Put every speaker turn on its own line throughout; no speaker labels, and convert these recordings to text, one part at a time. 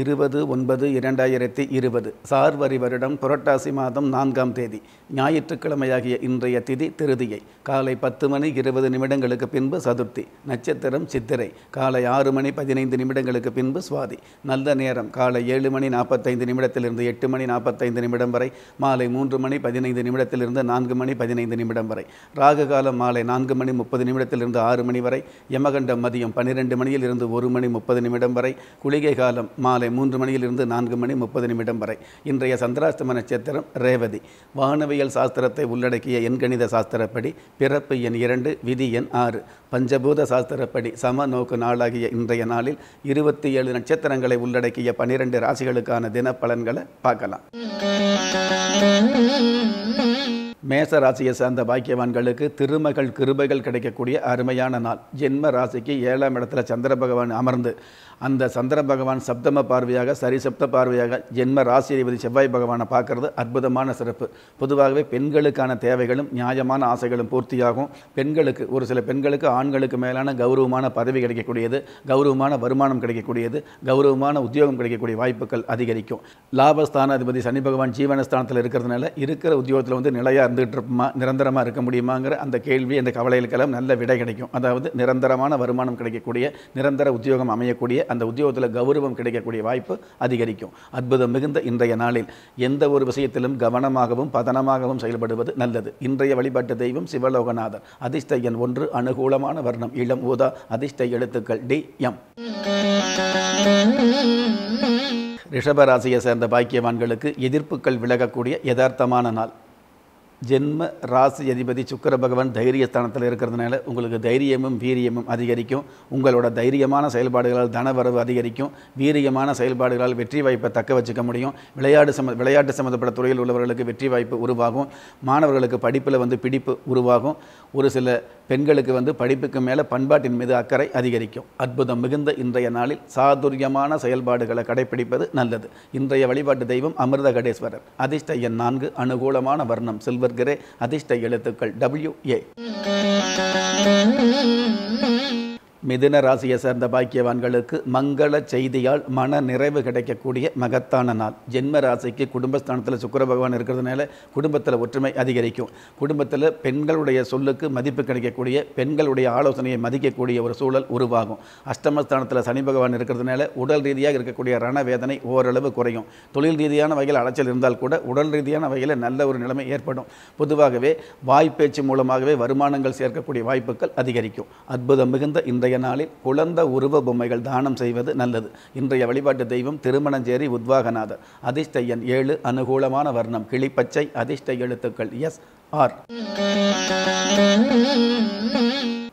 இருபது ஒன்பது இரண்டாயிரத்தி இருபது சார்வரி வருடம் புரட்டாசி மாதம் நான்காம் தேதி ஞாயிற்றுக்கிழமையாகிய இன்றைய திதி திருதியை காலை பத்து மணி இருபது நிமிடங்களுக்கு பின்பு சதுர்த்தி நட்சத்திரம் சித்திரை காலை ஆறு மணி பதினைந்து நிமிடங்களுக்கு பின்பு சுவாதி நல்ல நேரம் காலை ஏழு மணி நாற்பத்தைந்து நிமிடத்திலிருந்து எட்டு மணி நாற்பத்தைந்து நிமிடம் வரை மாலை மூன்று மணி பதினைந்து நிமிடத்திலிருந்து நான்கு மணி பதினைந்து நிமிடம் வரை ராகு காலம் மாலை நான்கு மணி முப்பது நிமிடத்திலிருந்து ஆறு மணி வரை யமகண்டம் மதியம் பன்னிரெண்டு மணியில் இருந்து ஒரு மணி முப்பது நிமிடம் வரை குளிகை காலம் மா மாலை மூன்று மணியிலிருந்து நான்கு மணி முப்பது நிமிடம் வரை இன்றைய சந்திராஷ்டம நட்சத்திரம் ரேவதி வானவியல் சாஸ்திரத்தை உள்ளடக்கிய எண்கணித சாஸ்திரப்படி பிறப்பு எண் இரண்டு விதி எண் ஆறு பஞ்சபூத சாஸ்திரப்படி சம நோக்கு நாளாகிய இன்றைய நாளில் இருபத்தி ஏழு நட்சத்திரங்களை உள்ளடக்கிய பனிரெண்டு ராசிகளுக்கான தினப்பலன்களை பார்க்கலாம் மேச ராசியை சார்ந்த பாக்கியவான்களுக்கு திருமகள் கிருபைகள் கிடைக்கக்கூடிய அருமையான நாள் ஜென்ம ராசிக்கு ஏழாம் இடத்துல சந்திர பகவான் அமர்ந்து அந்த சந்திர பகவான் சப்தம பார்வையாக சரி சப்த பார்வையாக ஜென்ம ராசி அதிபதி செவ்வாய் பகவானை பார்க்கறது அற்புதமான சிறப்பு பொதுவாகவே பெண்களுக்கான தேவைகளும் நியாயமான ஆசைகளும் பூர்த்தியாகும் பெண்களுக்கு ஒரு சில பெண்களுக்கு ஆண்களுக்கு மேலான கௌரவமான பதவி கிடைக்கக்கூடியது கௌரவமான வருமானம் கிடைக்கக்கூடியது கௌரவமான உத்தியோகம் கிடைக்கக்கூடிய வாய்ப்புகள் அதிகரிக்கும் லாபஸ்தானாதிபதி சனி பகவான் ஜீவனஸ்தானத்தில் இருக்கிறதுனால இருக்கிற உத்தியோகத்தில் வந்து நிலையாக இருந்துகிட்டு இருப்போமா நிரந்தரமாக இருக்க முடியுமாங்கிற அந்த கேள்வி அந்த கவலைகளுக்கெல்லாம் நல்ல விடை கிடைக்கும் அதாவது நிரந்தரமான வருமானம் கிடைக்கக்கூடிய நிரந்தர உத்தியோகம் அமையக்கூடிய அந்த உத்தியோகத்தில் கௌரவம் கிடைக்கக்கூடிய வாய்ப்பு அதிகரிக்கும் அற்புதம் மிகுந்த இன்றைய நாளில் எந்த ஒரு விஷயத்திலும் கவனமாகவும் பதனமாகவும் செயல்படுவது நல்லது இன்றைய வழிபாட்டு தெய்வம் சிவலோகநாதர் அதிர்ஷ்ட எண் ஒன்று அனுகூலமான வர்ணம் இளம் ஊதா அதிர்ஷ்ட எழுத்துக்கள் டி எம் ரிஷபராசியை சேர்ந்த பாக்கியவான்களுக்கு எதிர்ப்புகள் விலகக்கூடிய யதார்த்தமான நாள் ஜென்ம ராசி அதிபதி சுக்கர பகவான் தைரியஸ்தானத்தில் இருக்கிறதுனால உங்களுக்கு தைரியமும் வீரியமும் அதிகரிக்கும் உங்களோட தைரியமான செயல்பாடுகளால் தனவரவு அதிகரிக்கும் வீரியமான செயல்பாடுகளால் வெற்றி வாய்ப்பை தக்க வச்சுக்க முடியும் விளையாட்டு சம விளையாட்டு சம்மந்தப்பட்ட துறையில் உள்ளவர்களுக்கு வெற்றி வாய்ப்பு உருவாகும் மாணவர்களுக்கு படிப்பில் வந்து பிடிப்பு உருவாகும் ஒரு சில பெண்களுக்கு வந்து படிப்புக்கு மேலே பண்பாட்டின் மீது அக்கறை அதிகரிக்கும் அற்புதம் மிகுந்த இன்றைய நாளில் சாதுரியமான செயல்பாடுகளை கடைபிடிப்பது நல்லது இன்றைய வழிபாட்டு தெய்வம் அமிர்த கடேஸ்வரர் அதிர்ஷ்ட எண் நான்கு அனுகூலமான வர்ணம் சில்வர் கிரே அதிர்ஷ்ட எழுத்துக்கள் டபிள்யூ ஏ மிதுன ராசியை சேர்ந்த பாக்கியவான்களுக்கு மங்கள செய்தியால் மன நிறைவு கிடைக்கக்கூடிய மகத்தான நாள் ஜென்ம ராசிக்கு குடும்பஸ்தானத்தில் சுக்கர பகவான் இருக்கிறதுனால குடும்பத்தில் ஒற்றுமை அதிகரிக்கும் குடும்பத்தில் பெண்களுடைய சொல்லுக்கு மதிப்பு கிடைக்கக்கூடிய பெண்களுடைய ஆலோசனையை மதிக்கக்கூடிய ஒரு சூழல் உருவாகும் அஷ்டமஸ்தானத்தில் சனி பகவான் இருக்கிறதுனால உடல் ரீதியாக இருக்கக்கூடிய ரண வேதனை ஓரளவு குறையும் தொழில் ரீதியான வகையில் அலைச்சல் இருந்தால் கூட உடல் ரீதியான வகையில் நல்ல ஒரு நிலைமை ஏற்படும் பொதுவாகவே வாய்ப்பேச்சு மூலமாகவே வருமானங்கள் சேர்க்கக்கூடிய வாய்ப்புகள் அதிகரிக்கும் அற்புதம் மிகுந்த இன்றைய இன்றைய நாளில் குழந்த உருவ பொம்மைகள் தானம் செய்வது நல்லது இன்றைய வழிபாட்டு தெய்வம் திருமணஞ்சேரி உத்வாகநாதர் அதிர்ஷ்ட எண் ஏழு அனுகூலமான வர்ணம் கிளிப்பச்சை அதிர்ஷ்ட எழுத்துக்கள் எஸ் ஆர்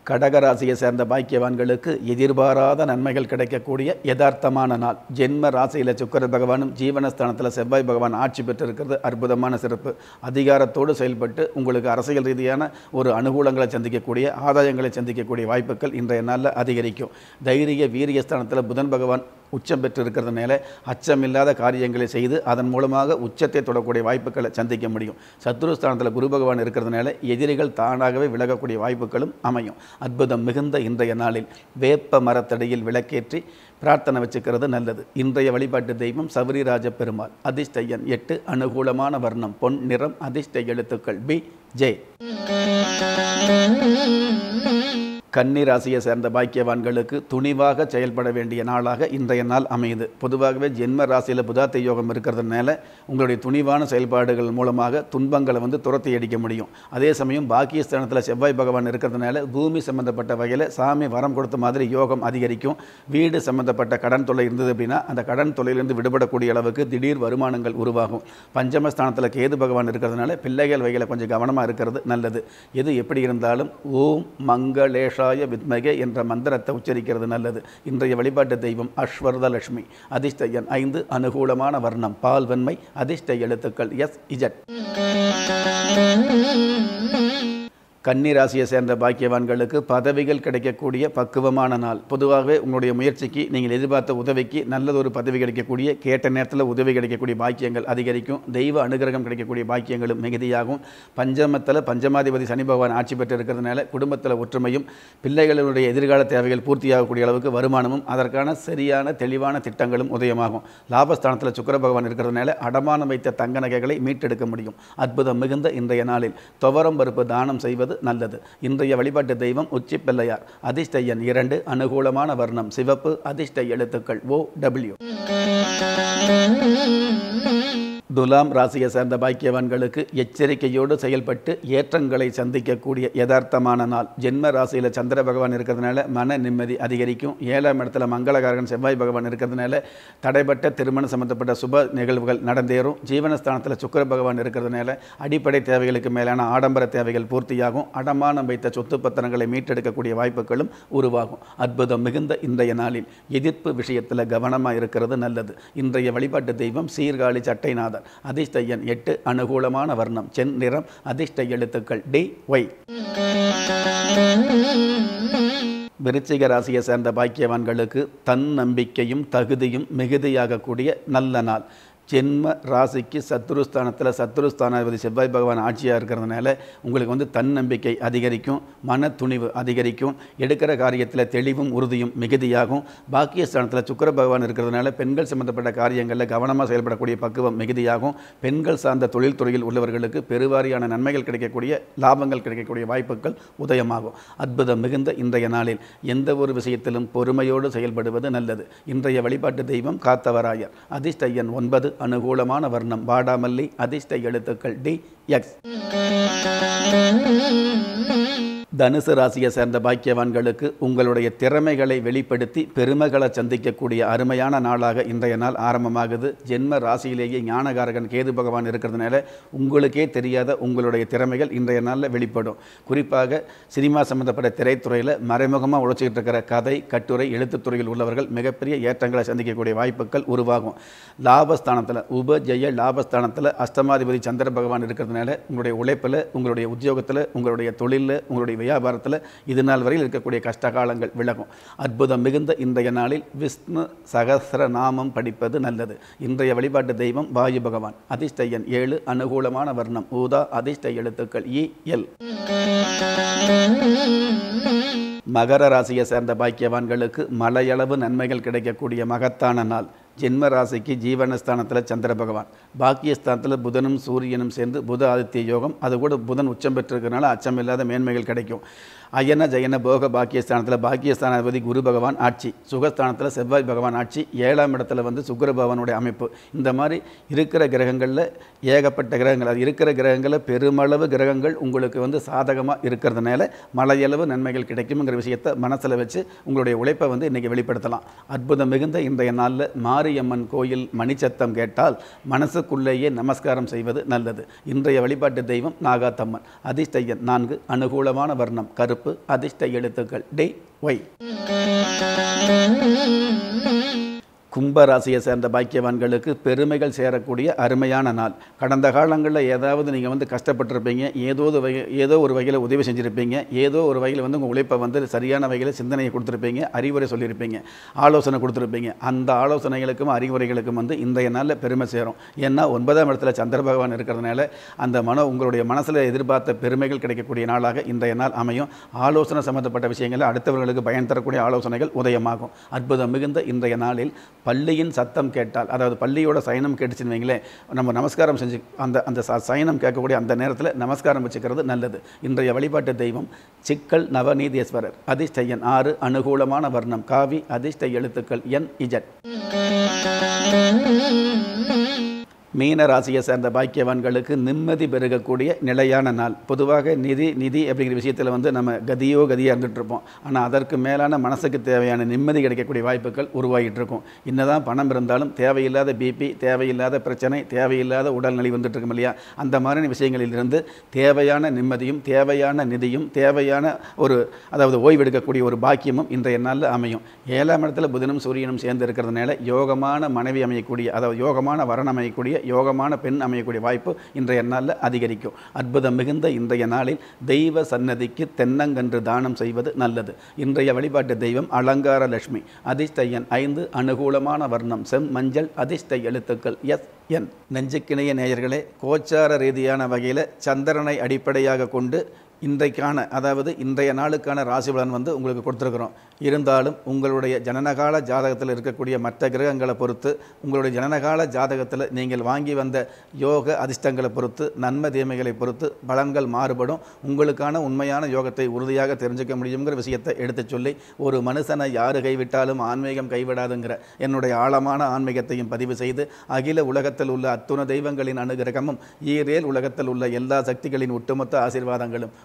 கடகராசியை சேர்ந்த பாக்கியவான்களுக்கு எதிர்பாராத நன்மைகள் கிடைக்கக்கூடிய யதார்த்தமான நாள் ஜென்ம ராசியில் சுக்கர பகவானும் ஜீவனஸ்தானத்தில் செவ்வாய் பகவான் ஆட்சி பெற்றிருக்கிறது அற்புதமான சிறப்பு அதிகாரத்தோடு செயல்பட்டு உங்களுக்கு அரசியல் ரீதியான ஒரு அனுகூலங்களை சந்திக்கக்கூடிய ஆதாயங்களை சந்திக்கக்கூடிய வாய்ப்புகள் இன்றைய நாளில் அதிகரிக்கும் தைரிய வீரிய ஸ்தானத்தில் புதன் பகவான் உச்சம் பெற்றிருக்கிறதுனால அச்சமில்லாத காரியங்களை செய்து அதன் மூலமாக உச்சத்தை தொடக்கூடிய வாய்ப்புகளை சந்திக்க முடியும் சத்ருஸ்தானத்தில் குரு பகவான் இருக்கிறதுனால எதிரிகள் தானாகவே விலகக்கூடிய வாய்ப்புகளும் அமையும் அற்புதம் மிகுந்த இன்றைய நாளில் வேப்ப மரத்தடியில் விளக்கேற்றி பிரார்த்தனை வச்சுக்கிறது நல்லது இன்றைய வழிபாட்டு தெய்வம் சவரிராஜ பெருமாள் அதிர்ஷ்டையன் எட்டு அனுகூலமான வர்ணம் பொன் நிறம் அதிர்ஷ்ட எழுத்துக்கள் பி ஜெய் கன்னி ராசியை சேர்ந்த பாக்கியவான்களுக்கு துணிவாக செயல்பட வேண்டிய நாளாக இன்றைய நாள் அமையுது பொதுவாகவே ஜென்ம ராசியில் புதாத்தை யோகம் இருக்கிறதுனால உங்களுடைய துணிவான செயல்பாடுகள் மூலமாக துன்பங்களை வந்து துரத்தி அடிக்க முடியும் அதே சமயம் பாக்கியஸ்தானத்தில் செவ்வாய் பகவான் இருக்கிறதுனால பூமி சம்மந்தப்பட்ட வகையில் சாமி வரம் கொடுத்த மாதிரி யோகம் அதிகரிக்கும் வீடு சம்மந்தப்பட்ட கடன் தொலை இருந்தது அப்படின்னா அந்த கடன் தொலையிலிருந்து விடுபடக்கூடிய அளவுக்கு திடீர் வருமானங்கள் உருவாகும் பஞ்சமஸ்தானத்தில் கேது பகவான் இருக்கிறதுனால பிள்ளைகள் வகையில் கொஞ்சம் கவனமாக இருக்கிறது நல்லது எது எப்படி இருந்தாலும் ஓம் மங்களேஷ அஸ்வர்தாய வித்மகே என்ற மந்திரத்தை உச்சரிக்கிறது நல்லது இன்றைய வழிபாட்டு தெய்வம் அஸ்வர்தலட்சுமி அதிர்ஷ்ட எண் ஐந்து அனுகூலமான வர்ணம் பால்வன்மை அதிர்ஷ்ட எழுத்துக்கள் எஸ் இஜட் கன்னி ராசியை சேர்ந்த பாக்கியவான்களுக்கு பதவிகள் கிடைக்கக்கூடிய பக்குவமான நாள் பொதுவாகவே உங்களுடைய முயற்சிக்கு நீங்கள் எதிர்பார்த்த உதவிக்கு நல்லதொரு பதவி கிடைக்கக்கூடிய கேட்ட நேரத்தில் உதவி கிடைக்கக்கூடிய பாக்கியங்கள் அதிகரிக்கும் தெய்வ அனுகிரகம் கிடைக்கக்கூடிய பாக்கியங்களும் மிகுதியாகும் பஞ்சமத்தில் பஞ்சமாதிபதி சனி பகவான் ஆட்சி பெற்று இருக்கிறதுனால குடும்பத்தில் ஒற்றுமையும் பிள்ளைகளுடைய எதிர்கால தேவைகள் பூர்த்தியாகக்கூடிய அளவுக்கு வருமானமும் அதற்கான சரியான தெளிவான திட்டங்களும் உதயமாகும் லாபஸ்தானத்தில் சுக்கர பகவான் இருக்கிறதுனால அடமானம் வைத்த தங்க நகைகளை மீட்டெடுக்க முடியும் அற்புதம் மிகுந்த இன்றைய நாளில் துவரம் பருப்பு தானம் செய்வது செய்வது நல்லது இன்றைய வழிபாட்டு தெய்வம் உச்சிப்பிள்ளையார் அதிர்ஷ்ட எண் இரண்டு அனுகூலமான வர்ணம் சிவப்பு அதிர்ஷ்ட எழுத்துக்கள் ஓ டபிள்யூ துலாம் ராசியை சேர்ந்த பாக்கியவான்களுக்கு எச்சரிக்கையோடு செயல்பட்டு ஏற்றங்களை சந்திக்கக்கூடிய யதார்த்தமான நாள் ஜென்ம ராசியில் சந்திர பகவான் இருக்கிறதுனால மன நிம்மதி அதிகரிக்கும் ஏழாம் இடத்துல மங்களகாரகன் செவ்வாய் பகவான் இருக்கிறதுனால தடைப்பட்ட திருமணம் சம்பந்தப்பட்ட சுப நிகழ்வுகள் நடந்தேறும் ஜீவனஸ்தானத்தில் சுக்கர பகவான் இருக்கிறதுனால அடிப்படை தேவைகளுக்கு மேலான ஆடம்பர தேவைகள் பூர்த்தியாகும் அடமானம் வைத்த சொத்து பத்திரங்களை மீட்டெடுக்கக்கூடிய வாய்ப்புகளும் உருவாகும் அற்புதம் மிகுந்த இன்றைய நாளில் எதிர்ப்பு விஷயத்தில் கவனமாக இருக்கிறது நல்லது இன்றைய வழிபாட்டு தெய்வம் சீர்காழி சட்டைநாதன் வருகிறார் அதிர்ஷ்ட எட்டு அனுகூலமான வர்ணம் சென் நிறம் அதிர்ஷ்ட எழுத்துக்கள் டி ஒய் விருச்சிக ராசியை சேர்ந்த பாக்கியவான்களுக்கு தன்னம்பிக்கையும் தகுதியும் மிகுதியாகக்கூடிய நல்ல நாள் ஜென்ம ராசிக்கு சத்ருஸ்தானத்தில் சத்ருஸ்தானாதிபதி செவ்வாய் பகவான் ஆட்சியாக இருக்கிறதுனால உங்களுக்கு வந்து தன்னம்பிக்கை அதிகரிக்கும் மன துணிவு அதிகரிக்கும் எடுக்கிற காரியத்தில் தெளிவும் உறுதியும் மிகுதியாகும் பாக்கியஸ்தானத்தில் சுக்கர பகவான் இருக்கிறதுனால பெண்கள் சம்பந்தப்பட்ட காரியங்களில் கவனமாக செயல்படக்கூடிய பக்குவம் மிகுதியாகும் பெண்கள் சார்ந்த தொழில் துறையில் உள்ளவர்களுக்கு பெருவாரியான நன்மைகள் கிடைக்கக்கூடிய லாபங்கள் கிடைக்கக்கூடிய வாய்ப்புகள் உதயமாகும் அற்புதம் மிகுந்த இன்றைய நாளில் எந்த ஒரு விஷயத்திலும் பொறுமையோடு செயல்படுவது நல்லது இன்றைய வழிபாட்டு தெய்வம் காத்தவராயர் அதிர்ஷ்ட ஒன்பது அனுகூலமான வர்ணம் வாடாமல்லி அதிர்ஷ்ட எழுத்துக்கள் டி எக்ஸ் தனுசு ராசியை சேர்ந்த பாக்கியவான்களுக்கு உங்களுடைய திறமைகளை வெளிப்படுத்தி பெருமைகளை சந்திக்கக்கூடிய அருமையான நாளாக இன்றைய நாள் ஆரம்பமாகுது ஜென்ம ராசியிலேயே ஞானகாரகன் கேது பகவான் இருக்கிறதுனால உங்களுக்கே தெரியாத உங்களுடைய திறமைகள் இன்றைய நாளில் வெளிப்படும் குறிப்பாக சினிமா சம்மந்தப்பட்ட திரைத்துறையில் மறைமுகமாக உழைச்சிக்கிட்டு இருக்கிற கதை கட்டுரை எழுத்துத்துறையில் உள்ளவர்கள் மிகப்பெரிய ஏற்றங்களை சந்திக்கக்கூடிய வாய்ப்புகள் உருவாகும் லாபஸ்தானத்தில் உபஜெய லாபஸ்தானத்தில் அஷ்டமாதிபதி சந்திர பகவான் இருக்கிறதுனால உங்களுடைய உழைப்பில் உங்களுடைய உத்தியோகத்தில் உங்களுடைய தொழிலில் உங்களுடைய வியாபாரத்தில் இது நாள் வரையில் இருக்கக்கூடிய கஷ்டகாலங்கள் விலகும் அற்புதம் மிகுந்த இன்றைய நாளில் விஷ்ணு சகசர நாமம் படிப்பது நல்லது இன்றைய வழிபாட்டு தெய்வம் வாயு பகவான் அதிர்ஷ்டையன் ஏழு அனுகூலமான வர்ணம் ஊதா அதிர்ஷ்ட எழுத்துக்கள் இ எல் மகர ராசியை சேர்ந்த பாக்கியவான்களுக்கு மலையளவு நன்மைகள் கிடைக்கக்கூடிய மகத்தான நாள் ஜென்ம ராசிக்கு ஜீவனஸ்தானத்தில் சந்திர பகவான் பாக்கியஸ்தானத்தில் புதனும் சூரியனும் சேர்ந்து புத ஆதித்ய யோகம் அது கூட புதன் உச்சம் பெற்றிருக்கிறனால அச்சமில்லாத மேன்மைகள் கிடைக்கும் அயன ஜெயன போக பாக்கியஸ்தானத்தில் பாக்கியஸ்தானாதிபதி குரு பகவான் ஆட்சி சுகஸ்தானத்தில் செவ்வாய் பகவான் ஆட்சி ஏழாம் இடத்துல வந்து சுக்கர பகவானுடைய அமைப்பு இந்த மாதிரி இருக்கிற கிரகங்களில் ஏகப்பட்ட கிரகங்கள் அது இருக்கிற கிரகங்களில் பெருமளவு கிரகங்கள் உங்களுக்கு வந்து சாதகமாக இருக்கிறதுனால மலையளவு நன்மைகள் கிடைக்குங்கிற விஷயத்தை மனசில் வச்சு உங்களுடைய உழைப்பை வந்து இன்றைக்கி வெளிப்படுத்தலாம் அற்புதம் மிகுந்த இன்றைய நாளில் மாரியம்மன் கோயில் மணிச்சத்தம் கேட்டால் மனசுக்குள்ளேயே நமஸ்காரம் செய்வது நல்லது இன்றைய வழிபாட்டு தெய்வம் நாகாத்தம்மன் அதிஷ்டையன் நான்கு அனுகூலமான வர்ணம் கருப்பு சிறப்பு அதிர்ஷ்ட எழுத்துக்கள் டே ஒய் கும்பராசியை சேர்ந்த பாக்கியவான்களுக்கு பெருமைகள் சேரக்கூடிய அருமையான நாள் கடந்த காலங்களில் ஏதாவது நீங்கள் வந்து கஷ்டப்பட்டிருப்பீங்க ஏதோ ஒரு வகை ஏதோ ஒரு வகையில் உதவி செஞ்சுருப்பீங்க ஏதோ ஒரு வகையில் வந்து உங்கள் உழைப்பை வந்து சரியான வகையில் சிந்தனையை கொடுத்துருப்பீங்க அறிவுரை சொல்லியிருப்பீங்க ஆலோசனை கொடுத்துருப்பீங்க அந்த ஆலோசனைகளுக்கும் அறிவுரைகளுக்கும் வந்து இந்த நாளில் பெருமை சேரும் ஏன்னா ஒன்பதாம் இடத்துல சந்திர பகவான் இருக்கிறதுனால அந்த மன உங்களுடைய மனசில் எதிர்பார்த்த பெருமைகள் கிடைக்கக்கூடிய நாளாக இந்த நாள் அமையும் ஆலோசனை சம்மந்தப்பட்ட விஷயங்களில் அடுத்தவர்களுக்கு பயன் தரக்கூடிய ஆலோசனைகள் உதயமாகும் அற்புதம் மிகுந்த இன்றைய நாளில் பள்ளியின் சத்தம் கேட்டால் அதாவது பள்ளியோட சயனம் கேட்டுச்சுன்னு வைங்களேன் நம்ம நமஸ்காரம் செஞ்சு அந்த அந்த சயனம் கேட்கக்கூடிய அந்த நேரத்தில் நமஸ்காரம் வச்சுக்கிறது நல்லது இன்றைய வழிபாட்டு தெய்வம் சிக்கல் நவநீதீஸ்வரர் அதிர்ஷ்டயன் ஆறு அனுகூலமான வர்ணம் காவி அதிர்ஷ்ட எழுத்துக்கள் என் இஜட் மீன ராசியை சேர்ந்த பாக்கியவான்களுக்கு நிம்மதி பெருகக்கூடிய நிலையான நாள் பொதுவாக நிதி நிதி அப்படிங்கிற விஷயத்தில் வந்து நம்ம கதியோ கதியாக இருந்துகிட்ருப்போம் ஆனால் அதற்கு மேலான மனசுக்கு தேவையான நிம்மதி கிடைக்கக்கூடிய வாய்ப்புகள் உருவாகிட்டு இருக்கும் என்னதான் பணம் இருந்தாலும் தேவையில்லாத பிபி தேவையில்லாத பிரச்சனை தேவையில்லாத உடல்நிலை வந்துட்டு இல்லையா அந்த மாதிரியான விஷயங்களிலிருந்து தேவையான நிம்மதியும் தேவையான நிதியும் தேவையான ஒரு அதாவது ஓய்வெடுக்கக்கூடிய ஒரு பாக்கியமும் இன்றைய நாளில் அமையும் ஏழாம் இடத்துல புதனும் சூரியனும் சேர்ந்து இருக்கிறதுனால யோகமான மனைவி அமையக்கூடிய அதாவது யோகமான வரன் அமையக்கூடிய யோகமான பெண் அமையக்கூடிய வாய்ப்பு இன்றைய நாளில் அதிகரிக்கும் அற்புதம் மிகுந்த இன்றைய நாளில் தெய்வ சன்னதிக்கு தென்னங்கன்று தானம் செய்வது நல்லது இன்றைய வழிபாட்டு தெய்வம் அலங்கார லட்சுமி அதிர்ஷ்டயன் ஐந்து அனுகூலமான வர்ணம் செம் மஞ்சள் அதிர்ஷ்டை எழுத்துக்கள் எஸ் என் நெஞ்சுக்கிணைய நேயர்களே கோச்சார ரீதியான வகையில் சந்திரனை அடிப்படையாக கொண்டு இன்றைக்கான அதாவது இன்றைய நாளுக்கான ராசி பலன் வந்து உங்களுக்கு கொடுத்துருக்குறோம் இருந்தாலும் உங்களுடைய ஜனனகால ஜாதகத்தில் இருக்கக்கூடிய மற்ற கிரகங்களை பொறுத்து உங்களுடைய ஜனனகால ஜாதகத்தில் நீங்கள் வாங்கி வந்த யோக அதிர்ஷ்டங்களை பொறுத்து நன்மை தீமைகளை பொறுத்து பலன்கள் மாறுபடும் உங்களுக்கான உண்மையான யோகத்தை உறுதியாக தெரிஞ்சுக்க முடியுங்கிற விஷயத்தை எடுத்துச் சொல்லி ஒரு மனுஷனை யார் கைவிட்டாலும் ஆன்மீகம் கைவிடாதுங்கிற என்னுடைய ஆழமான ஆன்மீகத்தையும் பதிவு செய்து அகில உலகத்தில் உள்ள அத்துண தெய்வங்களின் அனுகிரகமும் ஈரேல் உலகத்தில் உள்ள எல்லா சக்திகளின் ஒட்டுமொத்த ஆசீர்வாதங்களும்